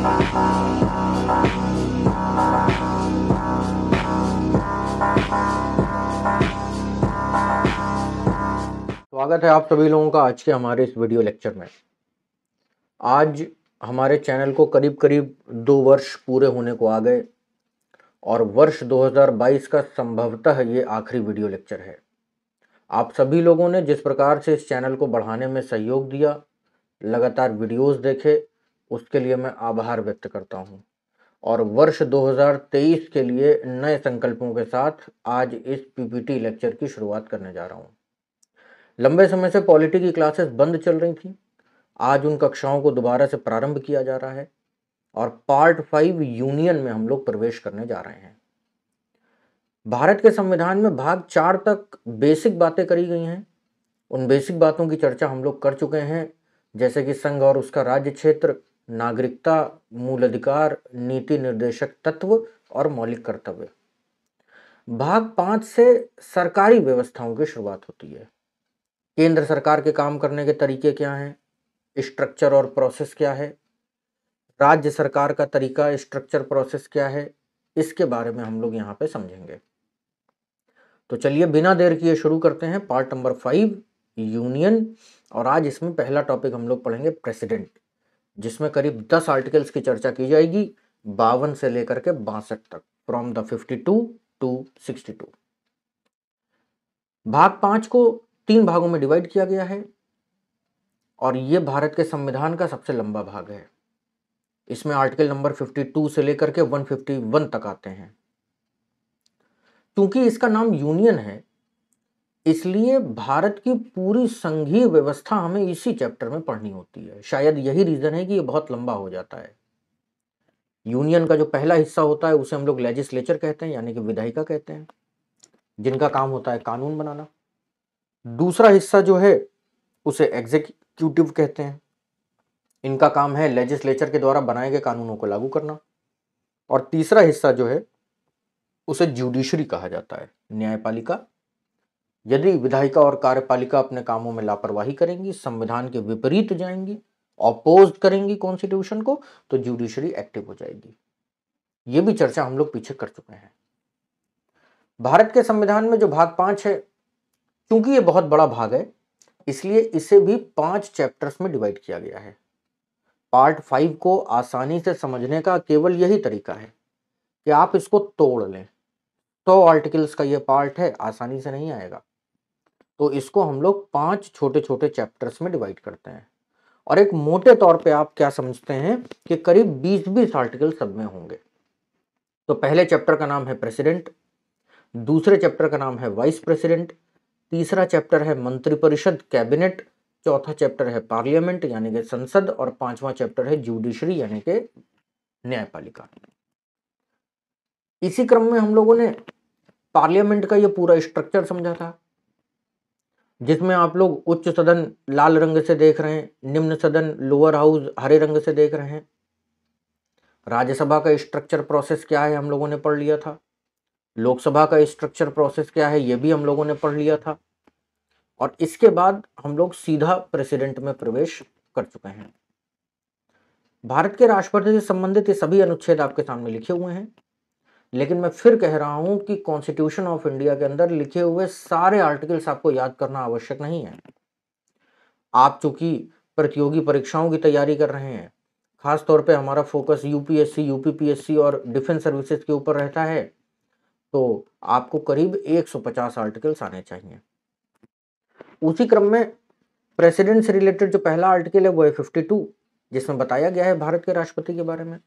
स्वागत है आप सभी लोगों का आज के हमारे इस वीडियो लेक्चर में आज हमारे चैनल को करीब करीब दो वर्ष पूरे होने को आ गए और वर्ष 2022 का संभवतः ये आखिरी वीडियो लेक्चर है आप सभी लोगों ने जिस प्रकार से इस चैनल को बढ़ाने में सहयोग दिया लगातार वीडियोस देखे उसके लिए मैं आभार व्यक्त करता हूँ और वर्ष 2023 के लिए नए संकल्पों के साथ आज इस पीपीटी लेक्चर की शुरुआत करने जा रहा हूँ लंबे समय से पॉलिटी की क्लासेस बंद चल रही थी आज उन कक्षाओं को दोबारा से प्रारंभ किया जा रहा है और पार्ट फाइव यूनियन में हम लोग प्रवेश करने जा रहे हैं भारत के संविधान में भाग चार तक बेसिक बातें करी गई हैं उन बेसिक बातों की चर्चा हम लोग कर चुके हैं जैसे कि संघ और उसका राज्य क्षेत्र नागरिकता मूल अधिकार नीति निर्देशक तत्व और मौलिक कर्तव्य भाग पांच से सरकारी व्यवस्थाओं की शुरुआत होती है केंद्र सरकार के काम करने के तरीके क्या हैं स्ट्रक्चर और प्रोसेस क्या है राज्य सरकार का तरीका स्ट्रक्चर प्रोसेस क्या है इसके बारे में हम लोग यहाँ पे समझेंगे तो चलिए बिना देर किए शुरू करते हैं पार्ट नंबर फाइव यूनियन और आज इसमें पहला टॉपिक हम लोग पढ़ेंगे प्रेसिडेंट जिसमें करीब दस आर्टिकल्स की चर्चा की जाएगी बावन से लेकर के बासठ तक from the fifty two to sixty two भाग पांच को तीन भागों में डिवाइड किया गया है और ये भारत के संविधान का सबसे लंबा भाग है इसमें आर्टिकल नंबर 52 से लेकर के 151 तक आते हैं क्योंकि इसका नाम यूनियन है इसलिए भारत की पूरी संघीय व्यवस्था हमें इसी चैप्टर में पढ़नी होती है शायद यही रीज़न है कि ये बहुत लंबा हो जाता है यूनियन का जो पहला हिस्सा होता है उसे हम लोग लेजिस्लेचर कहते हैं यानी कि विधायिका कहते हैं जिनका काम होता है कानून बनाना दूसरा हिस्सा जो है उसे एग्जीक्यूटिव कहते हैं इनका काम है लेजिस्लेचर के द्वारा बनाए गए कानूनों को लागू करना और तीसरा हिस्सा जो है उसे जुडिशरी कहा जाता है न्यायपालिका यदि विधायिका और कार्यपालिका अपने कामों में लापरवाही करेंगी संविधान के विपरीत जाएंगी अपोज करेंगी कॉन्स्टिट्यूशन को तो जुडिशरी एक्टिव हो जाएगी ये भी चर्चा हम लोग पीछे कर चुके हैं भारत के संविधान में जो भाग पांच है क्योंकि ये बहुत बड़ा भाग है इसलिए इसे भी पांच चैप्टर्स में डिवाइड किया गया है पार्ट फाइव को आसानी से समझने का केवल यही तरीका है कि आप इसको तोड़ लें सौ तो आर्टिकल्स का ये पार्ट है आसानी से नहीं आएगा तो इसको हम लोग पांच छोटे छोटे चैप्टर्स में डिवाइड करते हैं और एक मोटे तौर पे आप क्या समझते हैं कि करीब 20 बीस आर्टिकल सब में होंगे तो पहले चैप्टर का नाम है प्रेसिडेंट दूसरे चैप्टर का नाम है वाइस प्रेसिडेंट तीसरा चैप्टर है मंत्रिपरिषद कैबिनेट चौथा चैप्टर है पार्लियामेंट यानी कि संसद और पांचवा चैप्टर है जुडिशरी यानी कि न्यायपालिका इसी क्रम में हम लोगों ने पार्लियामेंट का ये पूरा स्ट्रक्चर समझा था जिसमें आप लोग उच्च सदन लाल रंग से देख रहे हैं निम्न सदन लोअर हाउस हरे रंग से देख रहे हैं राज्यसभा का स्ट्रक्चर प्रोसेस क्या है हम लोगों ने पढ़ लिया था लोकसभा का स्ट्रक्चर प्रोसेस क्या है ये भी हम लोगों ने पढ़ लिया था और इसके बाद हम लोग सीधा प्रेसिडेंट में प्रवेश कर चुके हैं भारत के राष्ट्रपति से संबंधित ये सभी अनुच्छेद आपके सामने लिखे हुए हैं लेकिन मैं फिर कह रहा हूं कि कॉन्स्टिट्यूशन ऑफ इंडिया के अंदर लिखे हुए सारे आर्टिकल्स आपको याद करना आवश्यक नहीं है आप चूंकि प्रतियोगी परीक्षाओं की तैयारी कर रहे हैं खास तौर पे हमारा फोकस यूपीएससी यूपीपीएससी और डिफेंस सर्विसेज के ऊपर रहता है तो आपको करीब 150 आर्टिकल्स आने चाहिए उसी क्रम में प्रेसिडेंट से रिलेटेड जो पहला आर्टिकल है वो है फिफ्टी जिसमें बताया गया है भारत के राष्ट्रपति के बारे में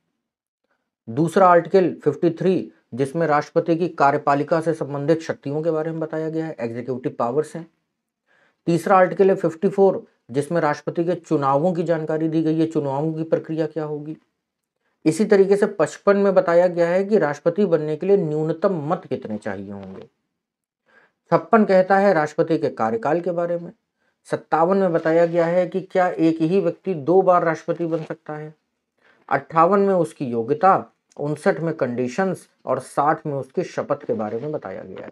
दूसरा आर्टिकल 53 जिसमें राष्ट्रपति की कार्यपालिका से संबंधित शक्तियों के बारे में बताया गया है एग्जीक्यूटिव पावर्स हैं तीसरा आर्टिकल है 54 जिसमें राष्ट्रपति के चुनावों की जानकारी दी गई है चुनावों की प्रक्रिया क्या होगी इसी तरीके से पचपन में बताया गया है कि राष्ट्रपति बनने के लिए न्यूनतम मत कितने चाहिए होंगे छप्पन कहता है राष्ट्रपति के कार्यकाल के बारे में सत्तावन में बताया गया है कि क्या एक ही व्यक्ति दो बार राष्ट्रपति बन सकता है अट्ठावन में उसकी योग्यता उनसठ में कंडीशंस और साठ में उसकी शपथ के बारे में बताया गया है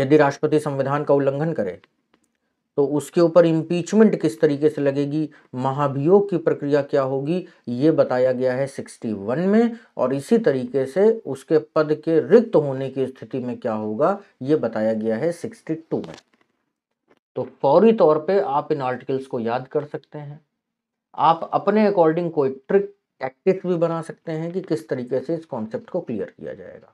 यदि राष्ट्रपति संविधान का उल्लंघन करे तो उसके ऊपर इम्पीचमेंट किस तरीके से लगेगी महाभियोग की प्रक्रिया क्या होगी ये बताया गया है 61 में और इसी तरीके से उसके पद के रिक्त होने की स्थिति में क्या होगा ये बताया गया है 62 में तो फौरी तौर पे आप इन आर्टिकल्स को याद कर सकते हैं आप अपने अकॉर्डिंग कोई ट्रिक टैक्टिक्स भी बना सकते हैं कि किस तरीके से इस कॉन्सेप्ट को क्लियर किया जाएगा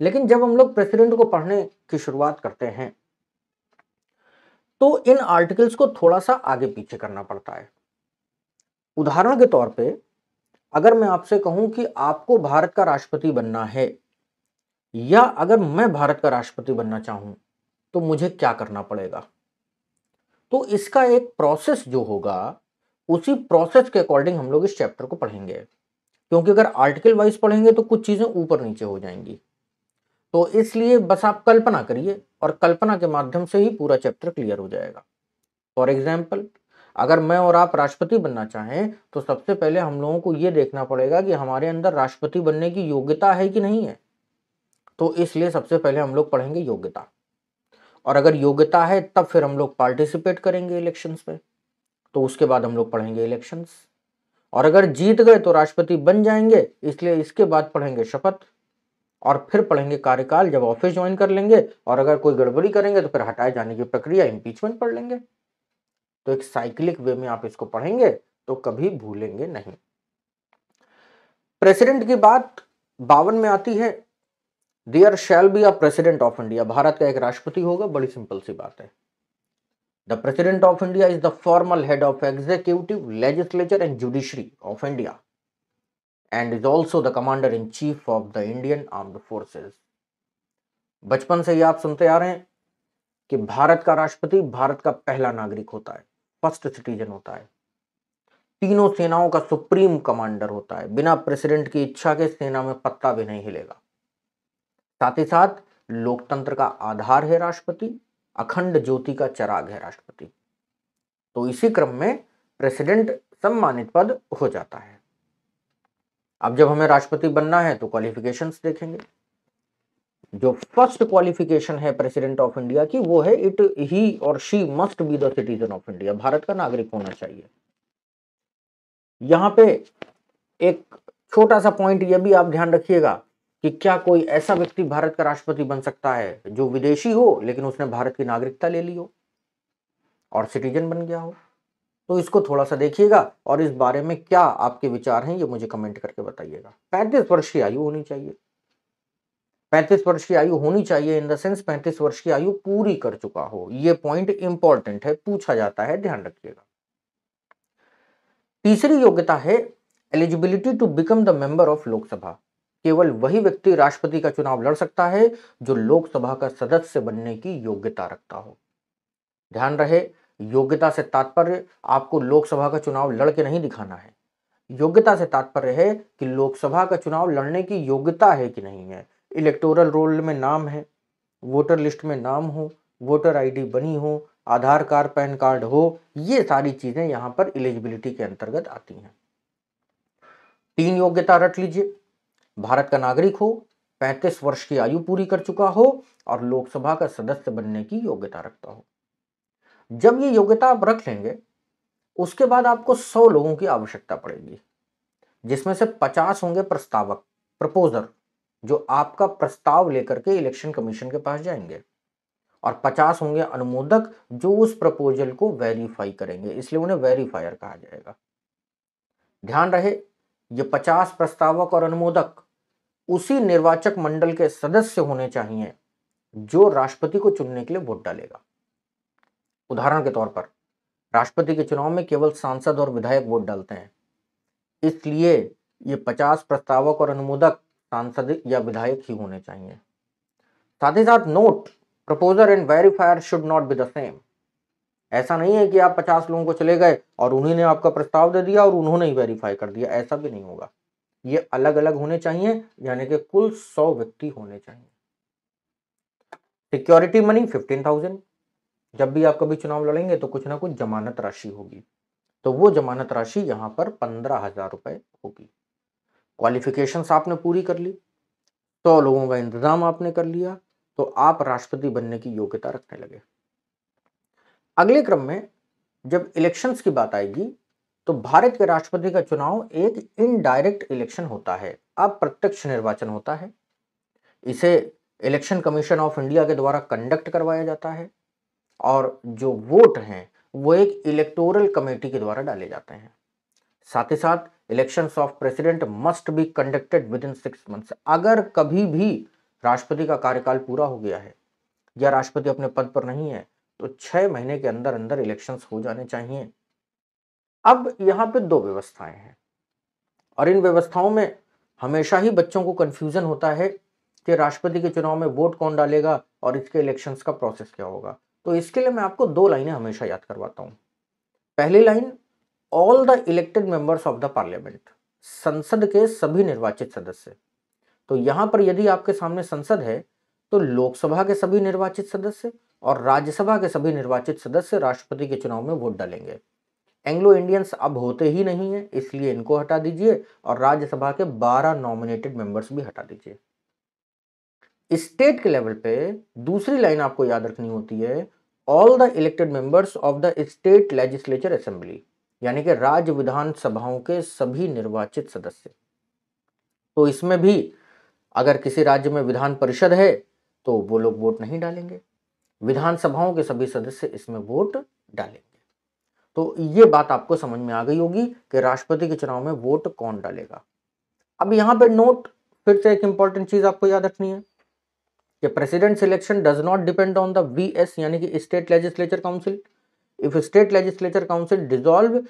लेकिन जब हम लोग प्रेसिडेंट को पढ़ने की शुरुआत करते हैं तो इन आर्टिकल्स को थोड़ा सा आगे पीछे करना पड़ता है उदाहरण के तौर पे अगर मैं आपसे कहूं कि आपको भारत का राष्ट्रपति बनना है या अगर मैं भारत का राष्ट्रपति बनना चाहूं तो मुझे क्या करना पड़ेगा तो इसका एक प्रोसेस जो होगा उसी प्रोसेस के अकॉर्डिंग हम लोग इस चैप्टर को पढ़ेंगे क्योंकि अगर आर्टिकल वाइज पढ़ेंगे तो कुछ चीज़ें ऊपर नीचे हो जाएंगी तो इसलिए बस आप कल्पना करिए और कल्पना के माध्यम से ही पूरा चैप्टर क्लियर हो जाएगा फॉर एग्जाम्पल अगर मैं और आप राष्ट्रपति बनना चाहें तो सबसे पहले हम लोगों को ये देखना पड़ेगा कि हमारे अंदर राष्ट्रपति बनने की योग्यता है कि नहीं है तो इसलिए सबसे पहले हम लोग पढ़ेंगे योग्यता और अगर योग्यता है तब फिर हम लोग पार्टिसिपेट करेंगे इलेक्शंस में तो उसके बाद हम लोग पढ़ेंगे इलेक्शंस और अगर जीत गए तो राष्ट्रपति बन जाएंगे इसलिए इसके बाद पढ़ेंगे शपथ और फिर पढ़ेंगे कार्यकाल जब ऑफिस ज्वाइन कर लेंगे और अगर कोई गड़बड़ी करेंगे तो फिर हटाए जाने की प्रक्रिया इम्पीचमेंट पढ़ लेंगे तो एक साइक्लिक वे में आप इसको पढ़ेंगे तो कभी भूलेंगे नहीं प्रेसिडेंट की बात बावन में आती है there shall be a president of India Bharat का एक राष्ट्रपति होगा बड़ी सिंपल सी बात है The President of India is the formal head of executive, legislature and judiciary of India and is also the commander in chief of the Indian Armed Forces. बचपन से ही आप सुनते आ रहे हैं कि भारत का राष्ट्रपति भारत का पहला नागरिक होता है फर्स्ट सिटीजन होता है तीनों सेनाओं का सुप्रीम कमांडर होता है बिना प्रेसिडेंट की इच्छा के सेना में पत्ता भी नहीं हिलेगा साथ ही साथ लोकतंत्र का आधार है राष्ट्रपति अखंड ज्योति का चराग है राष्ट्रपति तो इसी क्रम में प्रेसिडेंट सम्मानित पद हो जाता है अब जब हमें राष्ट्रपति बनना है तो क्वालिफिकेशंस देखेंगे जो फर्स्ट क्वालिफिकेशन है प्रेसिडेंट ऑफ इंडिया की वो है इट ही और she must be the citizen of India Bharat का नागरिक होना चाहिए यहां पे एक छोटा सा पॉइंट ये भी आप ध्यान रखिएगा कि क्या कोई ऐसा व्यक्ति भारत का राष्ट्रपति बन सकता है जो विदेशी हो लेकिन उसने भारत की नागरिकता ले ली हो और सिटीजन बन गया हो तो इसको थोड़ा सा देखिएगा और इस बारे में क्या आपके विचार हैं ये मुझे कमेंट करके बताइएगा पैंतीस वर्ष की आयु होनी चाहिए पैंतीस वर्ष की आयु होनी चाहिए इन द सेंस पैंतीस वर्ष की आयु पूरी कर चुका हो ये पॉइंट इंपॉर्टेंट है पूछा जाता है ध्यान रखिएगा तीसरी योग्यता है eligibility to become the member of Lok Sabha केवल वही व्यक्ति राष्ट्रपति का चुनाव लड़ सकता है जो लोकसभा का सदस्य बनने की योग्यता रखता हो ध्यान रहे योग्यता से तात्पर्य आपको लोकसभा का चुनाव लड़के नहीं दिखाना है योग्यता से तात्पर्य है कि लोकसभा का चुनाव लड़ने की योग्यता है कि नहीं है इलेक्टोरल रोल में नाम है वोटर लिस्ट में नाम हो वोटर आईडी बनी हो आधार कार्ड पैन कार्ड हो ये सारी चीज़ें यहां पर इलिजिबिलिटी के अंतर्गत आती हैं तीन योग्यता रख लीजिए भारत का नागरिक हो पैंतीस वर्ष की आयु पूरी कर चुका हो और लोकसभा का सदस्य बनने की योग्यता रखता हो जब ये योग्यता आप रख लेंगे उसके बाद आपको सौ लोगों की आवश्यकता पड़ेगी जिसमें से पचास होंगे प्रस्तावक प्रपोजर जो आपका प्रस्ताव लेकर के इलेक्शन कमीशन के पास जाएंगे और पचास होंगे अनुमोदक जो उस प्रपोजल को वेरीफाई करेंगे इसलिए उन्हें वेरीफायर कहा जाएगा ध्यान रहे ये पचास प्रस्तावक और अनुमोदक उसी निर्वाचक मंडल के सदस्य होने चाहिए जो राष्ट्रपति को चुनने के लिए वोट डालेगा उदाहरण के तौर पर राष्ट्रपति के चुनाव में केवल सांसद और विधायक वोट डालते हैं इसलिए ये पचास प्रस्तावक और अनुमोदक सांसद या विधायक ही होने चाहिए साथ ही साथ note proposer and verifier should not be the same ऐसा नहीं है कि आप पचास लोगों को चले गए और उन्हीं ने आपका प्रस्ताव दे दिया और उन्होंने ही वेरीफाई कर दिया ऐसा भी नहीं होगा ये अलग अलग होने चाहिए यानी कि कुल सौ व्यक्ति होने चाहिए सिक्योरिटी मनी फिफ्टीन थाउजेंड जब भी आप कभी चुनाव लड़ेंगे तो कुछ ना कुछ जमानत राशि होगी तो वो जमानत राशि यहाँ पर पंद्रह हजार रुपए होगी क्वालिफिकेशन आपने पूरी कर ली सौ तो लोगों का इंतजाम आपने कर लिया तो आप राष्ट्रपति बनने की योग्यता रखने लगे अगले क्रम में जब इलेक्शंस की बात आएगी तो भारत के राष्ट्रपति का चुनाव एक इनडायरेक्ट इलेक्शन होता है अप्रत्यक्ष निर्वाचन होता है इसे इलेक्शन कमीशन ऑफ इंडिया के द्वारा कंडक्ट करवाया जाता है और जो वोट हैं वो एक इलेक्टोरल कमेटी के द्वारा डाले जाते हैं साथ ही साथ elections of president must be conducted within six months अगर कभी भी राष्ट्रपति का कार्यकाल पूरा हो गया है या राष्ट्रपति अपने पद पर नहीं है तो छः महीने के अंदर अंदर इलेक्शंस हो जाने चाहिए अब यहाँ पे दो व्यवस्थाएं हैं और इन व्यवस्थाओं में हमेशा ही बच्चों को कन्फ्यूज़न होता है कि राष्ट्रपति के चुनाव में वोट कौन डालेगा और इसके इलेक्शंस का प्रोसेस क्या होगा तो इसके लिए मैं आपको दो लाइनें हमेशा याद करवाता हूँ पहली line all the elected members of the parliament संसद के सभी निर्वाचित सदस्य तो यहाँ पर यदि आपके सामने संसद है तो लोकसभा के सभी निर्वाचित सदस्य और राज्यसभा के सभी निर्वाचित सदस्य राष्ट्रपति के चुनाव में वोट डालेंगे एंग्लो इंडियंस अब होते ही नहीं है इसलिए इनको हटा दीजिए और राज्यसभा के 12 नॉमिनेटेड मेंबर्स भी हटा दीजिए स्टेट के लेवल पे दूसरी लाइन आपको याद रखनी होती है all the elected members of the state legislature assembly यानी कि राज्य विधानसभाओं के सभी निर्वाचित सदस्य तो इसमें भी अगर किसी राज्य में विधान परिषद है तो वो लोग वोट नहीं डालेंगे विधानसभाओं के सभी सदस्य इसमें वोट डालेंगे तो ये बात आपको समझ में आ गई होगी कि राष्ट्रपति के चुनाव में वोट कौन डालेगा अब यहां पर नोट फिर से एक इंपॉर्टेंट चीज आपको याद रखनी है कि president selection does not depend on the V यानी कि state legislature council if state legislature council dissolve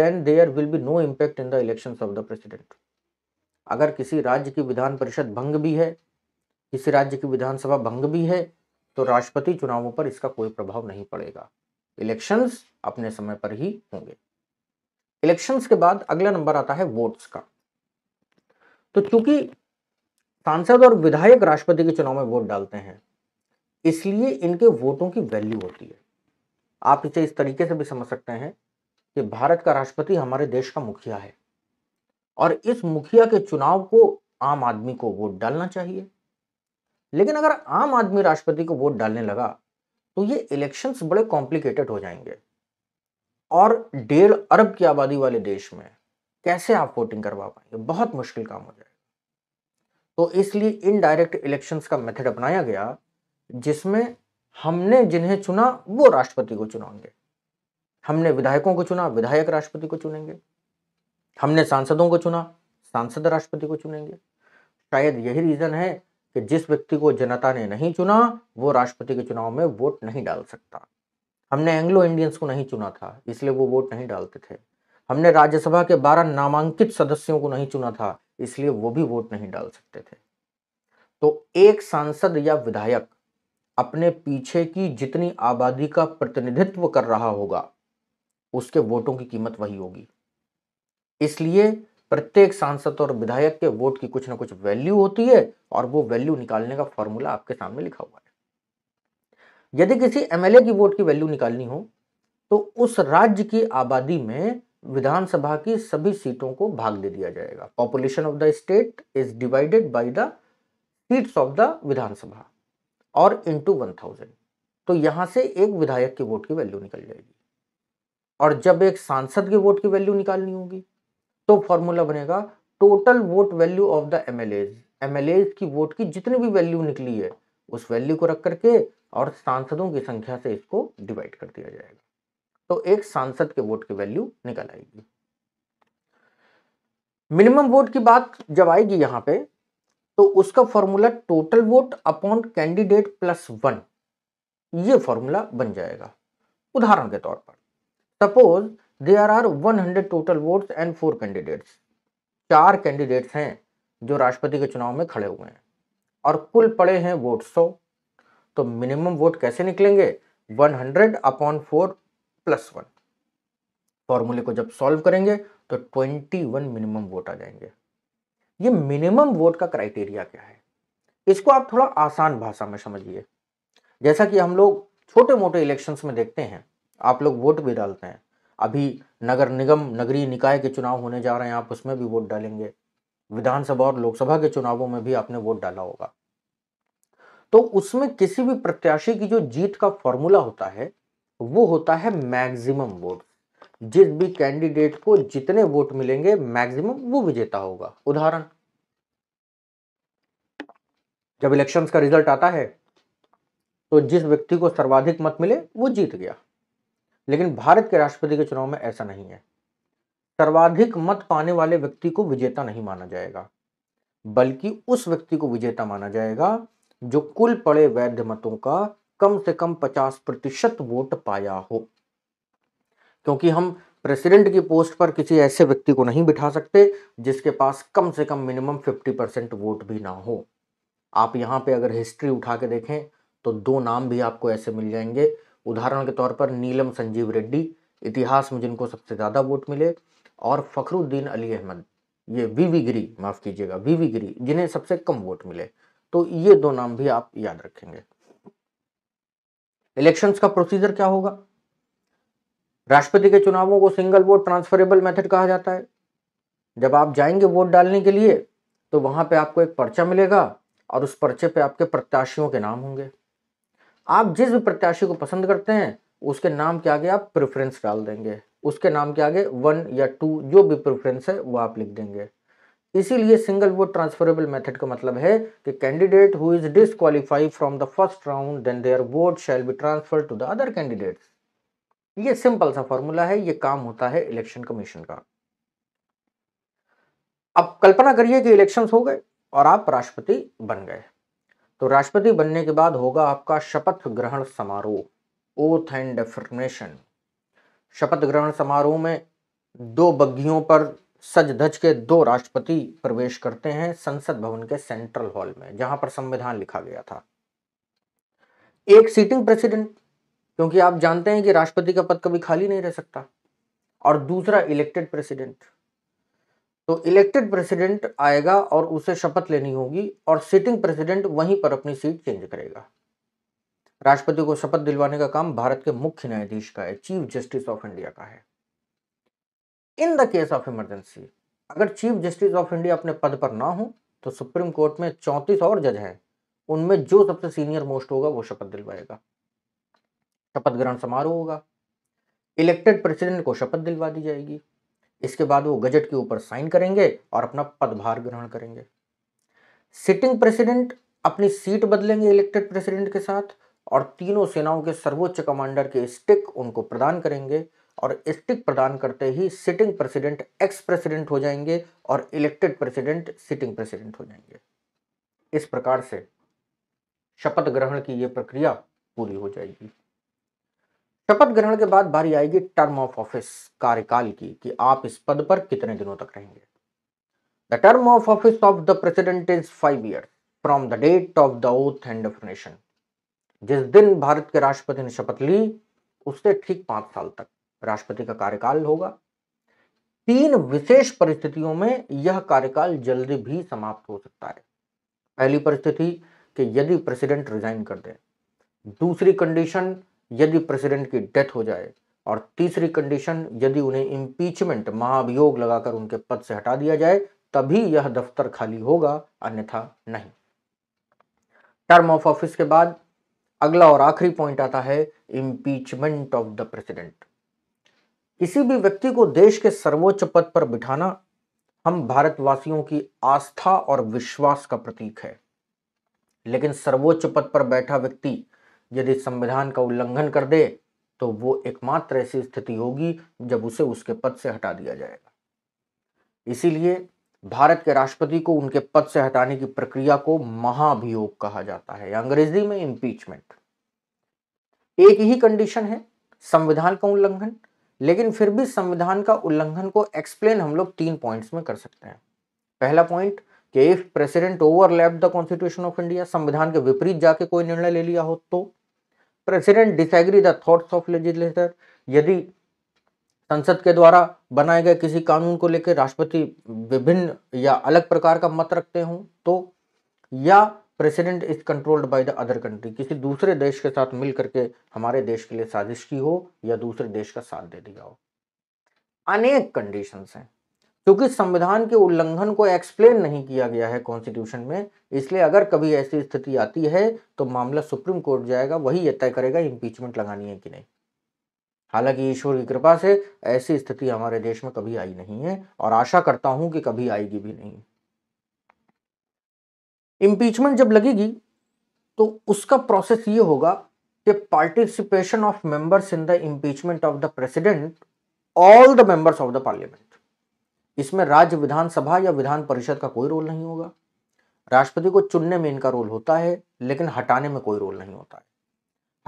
then there will be no impact in the election of the president अगर किसी राज्य की विधान परिषद भंग भी है किसी राज्य की विधानसभा भंग भी है तो राष्ट्रपति चुनावों पर इसका कोई प्रभाव नहीं पड़ेगा इलेक्शंस अपने समय पर ही होंगे इलेक्शंस के बाद अगला नंबर आता है वोट्स का तो चूंकि सांसद और विधायक राष्ट्रपति के चुनाव में वोट डालते हैं इसलिए इनके वोटों की वैल्यू होती है आप इसे इस तरीके से भी समझ सकते हैं कि भारत का राष्ट्रपति हमारे देश का मुखिया है और इस मुखिया के चुनाव को आम आदमी को वोट डालना चाहिए लेकिन अगर आम आदमी राष्ट्रपति को वोट डालने लगा तो ये इलेक्शंस बड़े कॉम्प्लिकेटेड हो जाएंगे और डेढ़ अरब की आबादी वाले देश में कैसे आप वोटिंग करवा पाएंगे बहुत मुश्किल काम हो जाएगा तो इसलिए इनडायरेक्ट इलेक्शंस का मेथड अपनाया गया जिसमें हमने जिन्हें चुना वो राष्ट्रपति को चुनाएंगे हमने विधायकों को चुना विधायक राष्ट्रपति को चुनेंगे हमने सांसदों को चुना सांसद राष्ट्रपति को चुनेंगे शायद यही रीज़न है कि जिस व्यक्ति को जनता ने नहीं चुना वो राष्ट्रपति के चुनाव में वोट नहीं डाल सकता हमने एंग्लो इंडियंस को नहीं चुना था इसलिए वो वोट नहीं डालते थे हमने राज्यसभा के बारह नामांकित सदस्यों को नहीं चुना था इसलिए वो भी वोट नहीं डाल सकते थे तो एक सांसद या विधायक अपने पीछे की जितनी आबादी का प्रतिनिधित्व कर रहा होगा उसके वोटों की कीमत वही होगी इसलिए प्रत्येक सांसद और विधायक के वोट की कुछ ना कुछ वैल्यू होती है और वो वैल्यू निकालने का फॉर्मूला आपके सामने लिखा हुआ है यदि किसी एमएलए की वोट की वैल्यू निकालनी हो तो उस राज्य की आबादी में विधानसभा की सभी सीटों को भाग दे दिया जाएगा population of the state is divided by the seats of the Vidhan Sabha और इनटू वन थाउजेंड तो यहां से एक विधायक की वोट की वैल्यू निकल जाएगी और जब एक सांसद की वोट की वैल्यू निकालनी होगी तो फॉर्मूला बनेगा total vote value of the M L की वोट की जितनी भी वैल्यू निकली है उस वैल्यू को रख करके और सांसदों की संख्या से इसको डिवाइड कर दिया जाएगा तो एक सांसद के वोट की वैल्यू निकल आएगी मिनिमम वोट की बात जब आएगी यहां पे तो उसका formula total vote upon candidate plus one ये फॉर्मूला बन जाएगा उदाहरण के तौर पर suppose there are 100 total votes and four candidates चार कैंडिडेट्स हैं जो राष्ट्रपति के चुनाव में खड़े हुए हैं और कुल पड़े हैं वोट सौ तो मिनिमम वोट कैसे निकलेंगे 100 hundred upon four plus one फॉर्मूले को जब सॉल्व करेंगे तो 21 मिनिमम वोट आ जाएंगे ये मिनिमम वोट का क्राइटेरिया क्या है इसको आप थोड़ा आसान भाषा में समझिए जैसा कि हम लोग छोटे मोटे इलेक्शंस में देखते हैं आप लोग वोट भी डालते हैं अभी नगर निगम नगरीय निकाय के चुनाव होने जा रहे हैं आप उसमें भी वोट डालेंगे विधानसभा और लोकसभा के चुनावों में भी आपने वोट डाला होगा तो उसमें किसी भी प्रत्याशी की जो जीत का फॉर्मूला होता है वो होता है मैक्सिमम वोट जिस भी कैंडिडेट को जितने वोट मिलेंगे मैक्सिमम वो विजेता होगा उदाहरण जब इलेक्शंस का रिजल्ट आता है तो जिस व्यक्ति को सर्वाधिक मत मिले वो जीत गया लेकिन भारत के राष्ट्रपति के चुनाव में ऐसा नहीं है सर्वाधिक मत पाने वाले व्यक्ति को विजेता नहीं माना जाएगा बल्कि उस व्यक्ति को विजेता माना जाएगा जो कुल पड़े वैध मतों का कम से कम 50 प्रतिशत वोट पाया हो क्योंकि हम प्रेसिडेंट की पोस्ट पर किसी ऐसे व्यक्ति को नहीं बिठा सकते जिसके पास कम से कम मिनिमम 50 परसेंट वोट भी ना हो आप यहां पे अगर हिस्ट्री उठा के देखें तो दो नाम भी आपको ऐसे मिल जाएंगे उदाहरण के तौर पर नीलम संजीव रेड्डी इतिहास में जिनको सबसे ज़्यादा वोट मिले और फखरुद्दीन अली अहमद ये वी वी गिरी माफ़ कीजिएगा वी वी गिरी जिन्हें सबसे कम वोट मिले तो ये दो नाम भी आप याद रखेंगे इलेक्शंस का प्रोसीजर क्या होगा राष्ट्रपति के चुनावों को सिंगल वोट ट्रांसफरेबल मेथड कहा जाता है जब आप जाएंगे वोट डालने के लिए तो वहां पे आपको एक पर्चा मिलेगा और उस पर्चे पे आपके प्रत्याशियों के नाम होंगे आप जिस भी प्रत्याशी को पसंद करते हैं उसके नाम के आगे आप प्रेफरेंस डाल देंगे उसके नाम के आगे वन या टू जो भी प्रेफरेंस है वो आप लिख देंगे इसीलिए सिंगल वोट ट्रांसफरेबल मेथड का मतलब है कि candidate who is disqualify from the first round then their vote shall be transfer to the other candidates ये सिंपल सा फॉर्मूला है ये काम होता है इलेक्शन कमीशन का अब कल्पना करिए कि इलेक्शंस हो गए और आप राष्ट्रपति बन गए तो राष्ट्रपति बनने के बाद होगा आपका शपथ ग्रहण समारोह ओथ एंड डेफर्मेशन शपथ ग्रहण समारोह में दो बग्घियों पर सज धज के दो राष्ट्रपति प्रवेश करते हैं संसद भवन के सेंट्रल हॉल में जहां पर संविधान लिखा गया था एक सीटिंग प्रेसिडेंट क्योंकि आप जानते हैं कि राष्ट्रपति का पद कभी खाली नहीं रह सकता और दूसरा इलेक्टेड प्रेसिडेंट तो इलेक्टेड प्रेसिडेंट आएगा और उसे शपथ लेनी होगी और सिटिंग प्रेसिडेंट वहीं पर अपनी सीट चेंज करेगा राष्ट्रपति को शपथ दिलवाने का काम भारत के मुख्य न्यायाधीश का है चीफ जस्टिस ऑफ इंडिया का है in the case of emergency अगर चीफ जस्टिस ऑफ इंडिया अपने पद पर ना हो तो सुप्रीम कोर्ट में चौंतीस और जज हैं उनमें जो सबसे सीनियर मोस्ट होगा वो शपथ दिलवाएगा शपथ ग्रहण समारोह होगा इलेक्टेड प्रेसिडेंट को शपथ दिलवा दी जाएगी इसके बाद वो गजट के ऊपर साइन करेंगे और अपना पदभार ग्रहण करेंगे सिटिंग प्रेसिडेंट अपनी सीट बदलेंगे इलेक्टेड प्रेसिडेंट के साथ और तीनों सेनाओं के सर्वोच्च कमांडर के स्टिक उनको प्रदान करेंगे और स्टिक प्रदान करते ही सिटिंग प्रेसिडेंट एक्स प्रेसिडेंट हो जाएंगे और इलेक्टेड प्रेसिडेंट सिटिंग प्रेसिडेंट हो जाएंगे इस प्रकार से शपथ ग्रहण की ये प्रक्रिया पूरी हो जाएगी शपथ ग्रहण के बाद बारी आएगी टर्म ऑफ ऑफिस कार्यकाल की कि आप इस पद पर कितने दिनों तक रहेंगे the term of office of the president is five year from the date of the oath and definition जिस दिन भारत के राष्ट्रपति ने शपथ ली उससे ठीक पांच साल तक राष्ट्रपति का कार्यकाल होगा तीन विशेष परिस्थितियों में यह कार्यकाल जल्दी भी समाप्त हो सकता है पहली परिस्थिति कि यदि प्रेसिडेंट रिजाइन कर दे दूसरी कंडीशन यदि प्रेसिडेंट की डेथ हो जाए और तीसरी कंडीशन यदि उन्हें इम्पीचमेंट महाभियोग लगाकर उनके पद से हटा दिया जाए तभी यह दफ्तर खाली होगा अन्यथा नहीं टर्म ऑफ ऑफिस के बाद अगला और आखिरी पॉइंट आता है इम्पीचमेंट ऑफ द प्रेसिडेंट किसी भी व्यक्ति को देश के सर्वोच्च पद पर बिठाना हम भारतवासियों की आस्था और विश्वास का प्रतीक है लेकिन सर्वोच्च पद पर बैठा व्यक्ति यदि संविधान का उल्लंघन कर दे तो वो एकमात्र ऐसी स्थिति होगी जब उसे उसके पद से हटा दिया जाएगा इसीलिए भारत के राष्ट्रपति को उनके पद से हटाने की प्रक्रिया को महाभियोग कहा जाता है अंग्रेजी में इम्पीचमेंट एक ही कंडीशन है संविधान का उल्लंघन लेकिन फिर भी संविधान का उल्लंघन को एक्सप्लेन हम लोग तीन पॉइंट्स में कर सकते हैं पहला पॉइंट कि if president overlap the constitution of India संविधान के विपरीत जाके कोई निर्णय ले लिया हो तो president disagree the thoughts of legislator यदि संसद के द्वारा बनाए गए किसी कानून को लेकर राष्ट्रपति विभिन्न या अलग प्रकार का मत रखते हों तो या president is controlled by the other country किसी दूसरे देश के साथ मिल करके हमारे देश के लिए साजिश की हो या दूसरे देश का साथ दे दिया हो अनेक कंडीशंस हैं क्योंकि संविधान के उल्लंघन को एक्सप्लेन नहीं किया गया है कॉन्स्टिट्यूशन में इसलिए अगर कभी ऐसी स्थिति आती है तो मामला सुप्रीम कोर्ट जाएगा वही यह तय करेगा इम्पीचमेंट लगानी है कि नहीं हालांकि ईश्वर की कृपा से ऐसी स्थिति हमारे देश में कभी आई नहीं है और आशा करता हूं कि कभी आएगी भी नहीं इम्पीचमेंट जब लगेगी तो उसका प्रोसेस ये होगा कि participation of members in the impeachment of the president all the members of the parliament इसमें राज्य विधानसभा या विधान परिषद का कोई रोल नहीं होगा राष्ट्रपति को चुनने में इनका रोल होता है लेकिन हटाने में कोई रोल नहीं होता है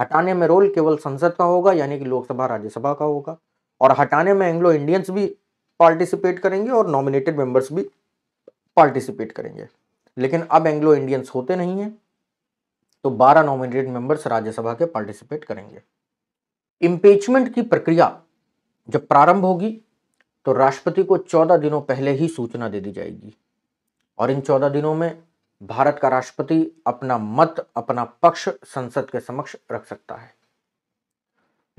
हटाने में रोल केवल संसद का होगा यानी कि लोकसभा राज्यसभा का होगा और हटाने में एंग्लो इंडियंस भी पार्टिसिपेट करेंगे और नॉमिनेटेड मेंबर्स भी पार्टिसिपेट करेंगे लेकिन अब एंग्लो इंडियंस होते नहीं हैं तो 12 नॉमिनेटेड मेंबर्स राज्यसभा के पार्टिसिपेट करेंगे इम्पीचमेंट की प्रक्रिया जब प्रारंभ होगी तो राष्ट्रपति को चौदह दिनों पहले ही सूचना दे दी जाएगी और इन चौदह दिनों में भारत का राष्ट्रपति अपना मत अपना पक्ष संसद के समक्ष रख सकता है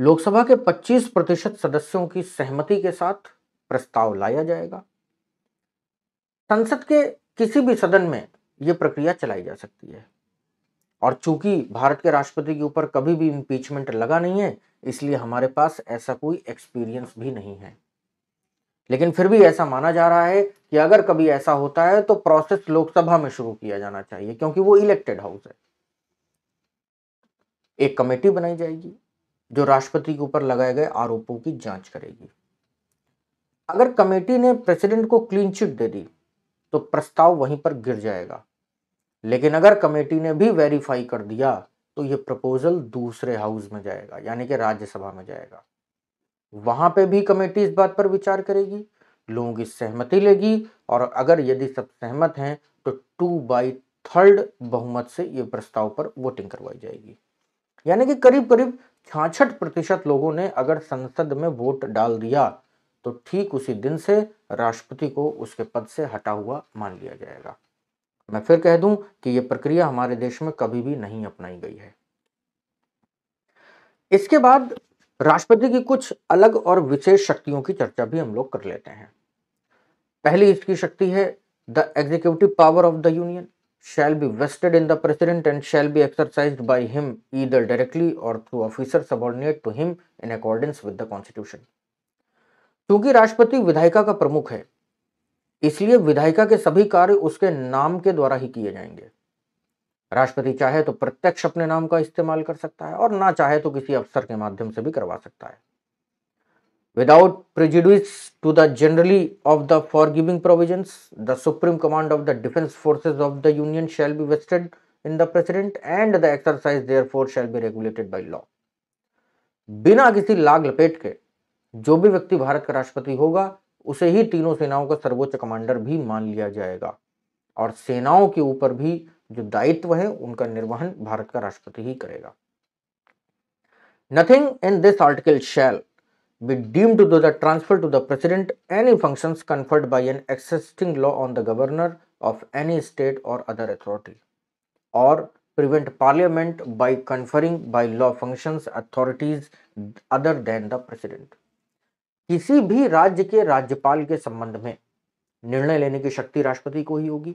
लोकसभा के 25 प्रतिशत सदस्यों की सहमति के साथ प्रस्ताव लाया जाएगा संसद के किसी भी सदन में यह प्रक्रिया चलाई जा सकती है और चूंकि भारत के राष्ट्रपति के ऊपर कभी भी इम्पीचमेंट लगा नहीं है इसलिए हमारे पास ऐसा कोई एक्सपीरियंस भी नहीं है लेकिन फिर भी ऐसा माना जा रहा है कि अगर कभी ऐसा होता है तो प्रोसेस लोकसभा में शुरू किया जाना चाहिए क्योंकि वो इलेक्टेड हाउस है एक कमेटी बनाई जाएगी जो राष्ट्रपति के ऊपर लगाए गए आरोपों की जांच करेगी अगर कमेटी ने प्रेसिडेंट को क्लीन चिट दे दी तो प्रस्ताव वहीं पर गिर जाएगा लेकिन अगर कमेटी ने भी वेरीफाई कर दिया तो यह प्रपोजल दूसरे हाउस में जाएगा यानी कि राज्यसभा में जाएगा वहां पे भी कमेटी इस बात पर विचार करेगी लोगों की सहमति लेगी और अगर यदि सब सहमत हैं तो टू बाई थर्ड बहुमत से ये प्रस्ताव पर वोटिंग करवाई जाएगी यानी कि करीब करीब छाछठ प्रतिशत लोगों ने अगर संसद में वोट डाल दिया तो ठीक उसी दिन से राष्ट्रपति को उसके पद से हटा हुआ मान लिया जाएगा मैं फिर कह दूं कि यह प्रक्रिया हमारे देश में कभी भी नहीं अपनाई गई है इसके बाद राष्ट्रपति की कुछ अलग और विशेष शक्तियों की चर्चा भी हम लोग कर लेते हैं पहली इसकी शक्ति है the executive power of the union shall be vested in the president and shall be exercise by him either directly or through officer subordinate to him in accordance with the constitution क्योंकि राष्ट्रपति विधायिका का प्रमुख है इसलिए विधायिका के सभी कार्य उसके नाम के द्वारा ही किए जाएंगे राष्ट्रपति चाहे तो प्रत्यक्ष अपने नाम का इस्तेमाल कर सकता है और ना चाहे तो किसी अफसर के माध्यम से भी करवा सकता है without prejudice to the generally of the foregoing provision the supreme command of the defence forces of the union shall be vested in the president and the exercise thereof shall be regulated by law बिना किसी लाग लपेट के जो भी व्यक्ति भारत का राष्ट्रपति होगा उसे ही तीनों सेनाओं का सर्वोच्च कमांडर भी मान लिया जाएगा और सेनाओं के ऊपर भी जो दायित्व है उनका निर्वहन भारत का राष्ट्रपति ही करेगा nothing in this article shall be deemed to the transfer to the president any functions conferred by an existing law on the governor of any state or other authority or prevent parliament by conferring by law functions authorities other than the president किसी भी राज्य के राज्यपाल के संबंध में निर्णय लेने की शक्ति राष्ट्रपति को ही होगी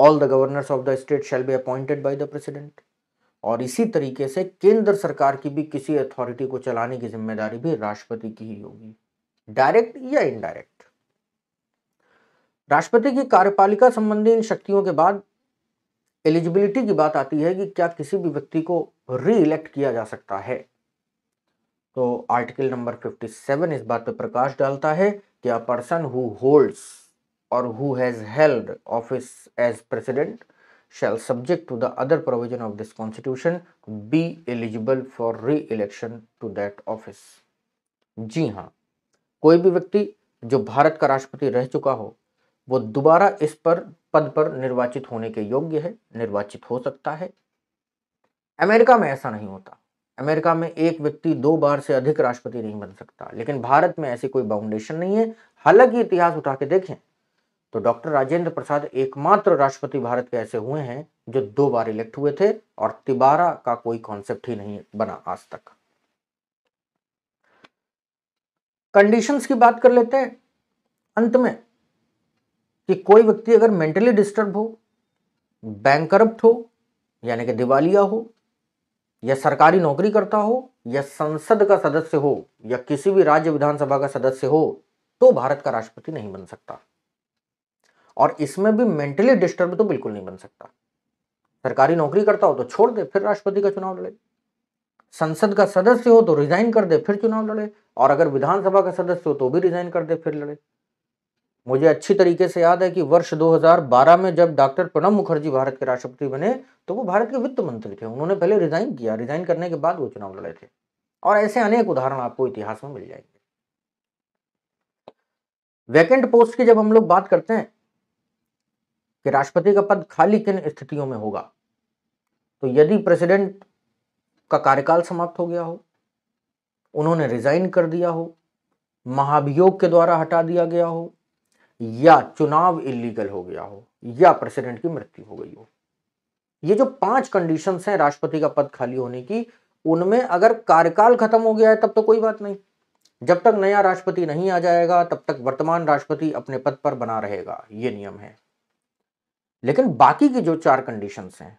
all the governors of the state shall be appointed by the president और इसी तरीके से केंद्र सरकार की भी किसी अथॉरिटी को चलाने की जिम्मेदारी भी राष्ट्रपति की ही होगी डायरेक्ट या इनडायरेक्ट राष्ट्रपति की कार्यपालिका संबंधी इन शक्तियों के बाद एलिजिबिलिटी की बात आती है कि क्या किसी भी व्यक्ति को री इलेक्ट किया जा सकता है तो आर्टिकल नंबर 57 इस बात पर प्रकाश डालता है कि a person who holds or who has held office as president shall subject to the other provision of this constitution be eligible for re-election to that office जी हाँ कोई भी व्यक्ति जो भारत का राष्ट्रपति रह चुका हो वो दोबारा इस पर पद पर निर्वाचित होने के योग्य है निर्वाचित हो सकता है अमेरिका में ऐसा नहीं होता अमेरिका में एक व्यक्ति दो बार से अधिक राष्ट्रपति नहीं बन सकता लेकिन भारत में ऐसी कोई बाउंडेशन नहीं है हालांकि इतिहास उठा के देखें तो डॉक्टर राजेंद्र प्रसाद एकमात्र राष्ट्रपति भारत के ऐसे हुए हैं जो दो बार इलेक्ट हुए थे और तिबारा का कोई कॉन्सेप्ट ही नहीं बना आज तक कंडीशंस की बात कर लेते हैं अंत में कि कोई व्यक्ति अगर मेंटली डिस्टर्ब हो बैंक हो यानी कि दिवालिया हो या सरकारी नौकरी करता हो या संसद का सदस्य हो या किसी भी राज्य विधानसभा का सदस्य हो तो भारत का राष्ट्रपति नहीं बन सकता और इसमें भी मेंटली डिस्टर्ब तो बिल्कुल नहीं बन सकता सरकारी नौकरी करता हो तो छोड़ दे फिर राष्ट्रपति का चुनाव लड़े संसद का सदस्य हो तो रिजाइन कर दे फिर चुनाव लड़े और अगर विधानसभा का सदस्य हो तो भी रिजाइन कर दे फिर लड़े मुझे अच्छी तरीके से याद है कि वर्ष 2012 में जब डॉक्टर प्रणब मुखर्जी भारत के राष्ट्रपति बने तो वो भारत के वित्त मंत्री थे उन्होंने पहले रिजाइन किया रिजाइन करने के बाद वो चुनाव लड़े थे और ऐसे अनेक उदाहरण आपको इतिहास में मिल जाएंगे वैकेंट पोस्ट की जब हम लोग बात करते हैं कि राष्ट्रपति का पद खाली किन स्थितियों में होगा तो यदि प्रेसिडेंट का कार्यकाल समाप्त हो गया हो उन्होंने रिजाइन कर दिया हो महाभियोग के द्वारा हटा दिया गया हो या चुनाव इलीगल हो गया हो या प्रेसिडेंट की मृत्यु हो गई हो ये जो पांच कंडीशन हैं राष्ट्रपति का पद खाली होने की उनमें अगर कार्यकाल खत्म हो गया है तब तो कोई बात नहीं जब तक नया राष्ट्रपति नहीं आ जाएगा तब तक वर्तमान राष्ट्रपति अपने पद पर बना रहेगा ये नियम है लेकिन बाकी की जो चार कंडीशंस हैं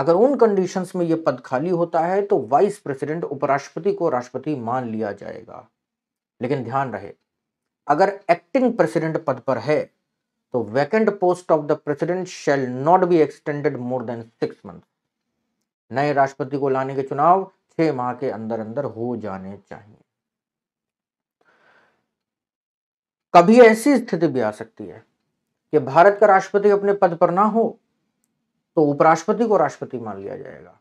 अगर उन कंडीशंस में यह पद खाली होता है तो वाइस प्रेसिडेंट उपराष्ट्रपति को राष्ट्रपति मान लिया जाएगा लेकिन ध्यान रहे अगर एक्टिंग प्रेसिडेंट पद पर है तो vacant post of the president shall not be extended more than six month नए राष्ट्रपति को लाने के चुनाव छह माह के अंदर अंदर हो जाने चाहिए कभी ऐसी स्थिति भी आ सकती है कि भारत का राष्ट्रपति अपने पद पर ना हो तो उपराष्ट्रपति को राष्ट्रपति मान लिया जाएगा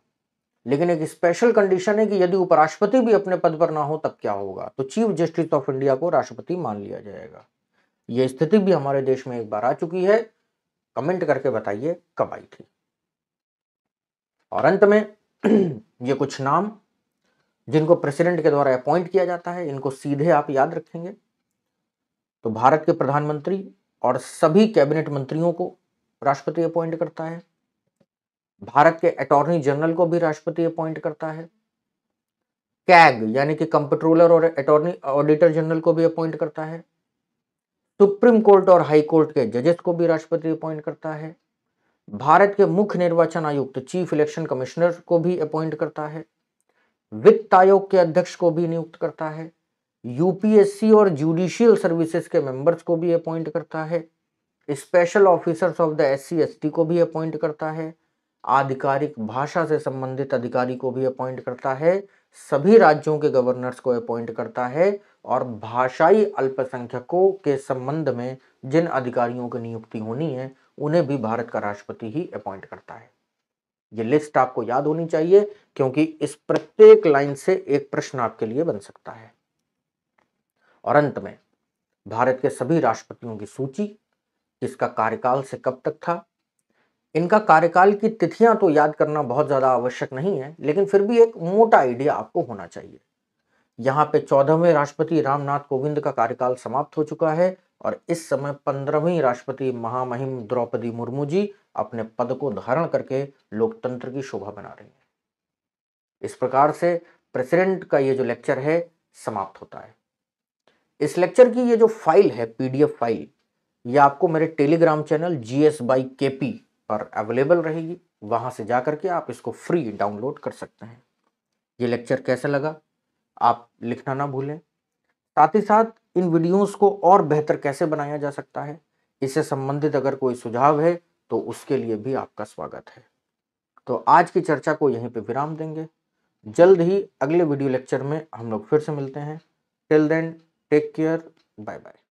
लेकिन एक स्पेशल कंडीशन है कि यदि उपराष्ट्रपति भी अपने पद पर ना हो तब क्या होगा तो चीफ जस्टिस ऑफ इंडिया को राष्ट्रपति मान लिया जाएगा यह स्थिति भी हमारे देश में एक बार आ चुकी है कमेंट करके बताइए कब आई थी और अंत में ये कुछ नाम जिनको प्रेसिडेंट के द्वारा अपॉइंट किया जाता है इनको सीधे आप याद रखेंगे तो भारत के प्रधानमंत्री और सभी कैबिनेट मंत्रियों को राष्ट्रपति अपॉइंट करता है भारत के अटॉर्नी जनरल को भी राष्ट्रपति अपॉइंट करता है कैग यानी कि कंप्ट्रोलर और अटॉर्नी ऑडिटर जनरल को भी अपॉइंट करता है सुप्रीम कोर्ट और हाई कोर्ट के जजेस को भी राष्ट्रपति अपॉइंट करता है भारत के मुख्य निर्वाचन आयुक्त चीफ इलेक्शन कमिश्नर को भी अपॉइंट करता है वित्त आयोग के अध्यक्ष को भी नियुक्त करता है यूपीएससी और जुडिशियल सर्विसेज के मेंबर्स को भी अपॉइंट करता है special officers of the S C को भी अपॉइंट करता है आधिकारिक भाषा से संबंधित अधिकारी को भी अपॉइंट करता है सभी राज्यों के गवर्नर्स को अपॉइंट करता है और भाषाई अल्पसंख्यकों के संबंध में जिन अधिकारियों की नियुक्ति होनी है उन्हें भी भारत का राष्ट्रपति ही अपॉइंट करता है ये लिस्ट आपको याद होनी चाहिए क्योंकि इस प्रत्येक लाइन से एक प्रश्न आपके लिए बन सकता है और अंत में भारत के सभी राष्ट्रपतियों की सूची किसका कार्यकाल से कब तक था इनका कार्यकाल की तिथियां तो याद करना बहुत ज़्यादा आवश्यक नहीं है लेकिन फिर भी एक मोटा आइडिया आपको होना चाहिए यहाँ पे चौदहवें राष्ट्रपति रामनाथ कोविंद का कार्यकाल समाप्त हो चुका है और इस समय पंद्रहवीं राष्ट्रपति महामहिम द्रौपदी मुर्मू जी अपने पद को धारण करके लोकतंत्र की शोभा बना रही हैं इस प्रकार से प्रेसिडेंट का ये जो लेक्चर है समाप्त होता है इस लेक्चर की ये जो फाइल है पीडीएफ फाइल ये आपको मेरे telegram channel G S by K P पर अवेलेबल रहेगी वहाँ से जा करके आप इसको फ्री डाउनलोड कर सकते हैं ये लेक्चर कैसा लगा आप लिखना ना भूलें साथ ही साथ इन वीडियोस को और बेहतर कैसे बनाया जा सकता है इससे संबंधित अगर कोई सुझाव है तो उसके लिए भी आपका स्वागत है तो आज की चर्चा को यहीं पे विराम देंगे जल्द ही अगले वीडियो लेक्चर में हम लोग फिर से मिलते हैं till then Take care. Bye bye.